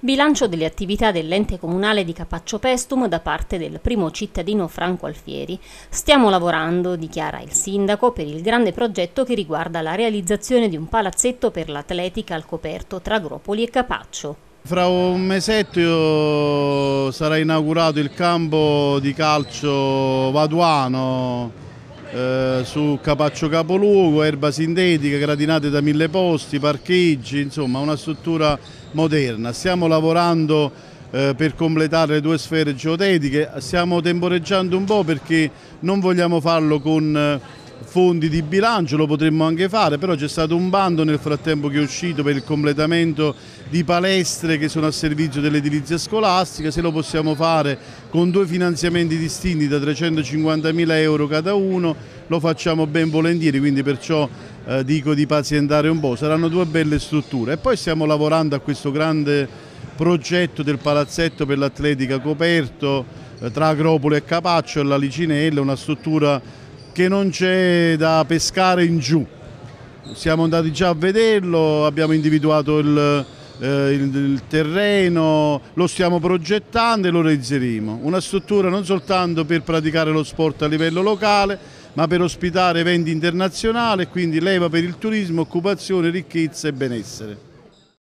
Bilancio delle attività dell'ente comunale di Capaccio Pestum da parte del primo cittadino Franco Alfieri. Stiamo lavorando, dichiara il sindaco, per il grande progetto che riguarda la realizzazione di un palazzetto per l'atletica al coperto tra Gropoli e Capaccio. Fra un mesetto sarà inaugurato il campo di calcio vaduano eh, su Capaccio Capoluogo, erba sintetica, gradinate da mille posti, parcheggi, insomma una struttura moderna. Stiamo lavorando eh, per completare le due sfere geotetiche, stiamo temporeggiando un po' perché non vogliamo farlo con eh, fondi di bilancio, lo potremmo anche fare, però c'è stato un bando nel frattempo che è uscito per il completamento di palestre che sono a servizio dell'edilizia scolastica, se lo possiamo fare con due finanziamenti distinti da 350.000 euro cada uno, lo facciamo ben volentieri, quindi perciò eh, dico di pazientare un po', saranno due belle strutture. E poi stiamo lavorando a questo grande progetto del palazzetto per l'atletica coperto eh, tra Acropoli e Capaccio e la Licinella, una struttura perché non c'è da pescare in giù. Siamo andati già a vederlo, abbiamo individuato il, eh, il, il terreno, lo stiamo progettando e lo realizzeremo. Una struttura non soltanto per praticare lo sport a livello locale, ma per ospitare eventi internazionali, e quindi leva per il turismo, occupazione, ricchezza e benessere.